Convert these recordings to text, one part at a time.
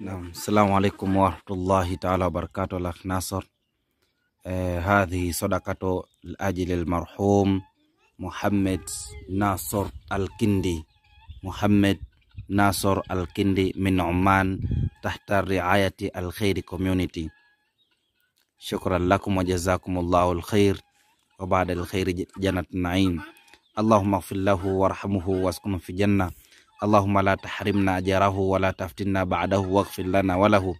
نعم السلام عليكم ورحمة الله تعالى وبركاته الأخ ناصر آه هذه صدقة لأجل المرحوم محمد ناصر الكندي محمد ناصر الكندي من عمان تحت رعاية الخير كوميونيتي شكرا لكم وجزاكم الله الخير وبعد الخير جنة نعيم اللهم اغفر له وارحمه واسكنه في جنة allahuma la tahrimna ajarahu wala taftinna ba'dahu waghfir lana walahu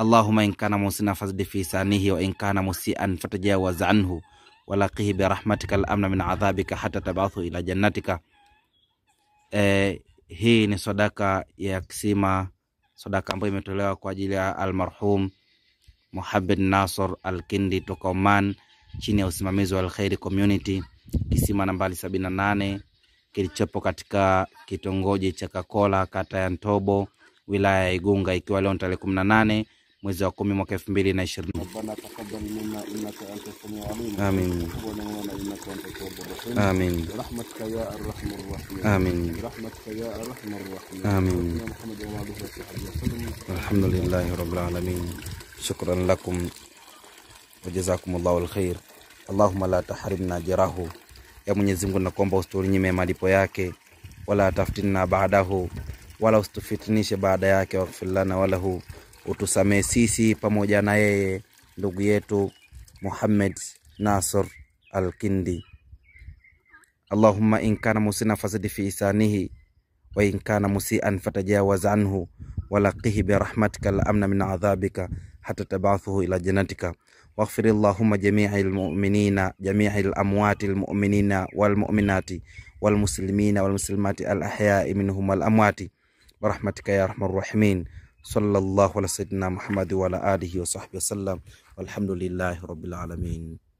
allahuma in kana musina fasdi fi sanihi wa in kana musian fatajawaz anhu walaqihi birahmatika al-amna min adhabika hata tabathu ila jannatika. E, hii ni sadaka ya kisima, sadaka ambayo imetolewa kwa ajili ya almarhum Muhammad Nasor Al-Kindi tokoman chini ya usimamizi wa Al-Khairi Community, kisima nambari sabini na nane kilichopo katika kitongoji cha Kakola kata ya Ntobo wilaya ya Igunga ikiwa leo tarehe kumi na nane mwezi wa kumi mwaka elfu mbili na ishirini. Amin. Amin. Amin. Amin. Alhamdulillahi rabbil alamin. Shukran lakum wajazakum llahu alkhair. Allahumma la tahrimna jirahu ya Mwenyezi Mungu, nakuomba usitunyime malipo yake, wala na baadahu, wala usitufitinishe baada yake, wala walahu, utusamee sisi pamoja na yeye ndugu yetu Muhammad Nasr Al-Kindi. Allahumma in kana musina fasidi fi isanihi wa in kana musian fatajawaz anhu walaqihi birahmatika al-amna min adhabika حتى تبعثه إلى جنتك واغفر اللهم جميع المؤمنين جميع الأموات المؤمنين والمؤمنات والمسلمين والمسلمات الأحياء منهم والأموات برحمتك يا أرحم الراحمين صلى الله على سيدنا محمد وعلى آله وصحبه وسلم والحمد لله رب العالمين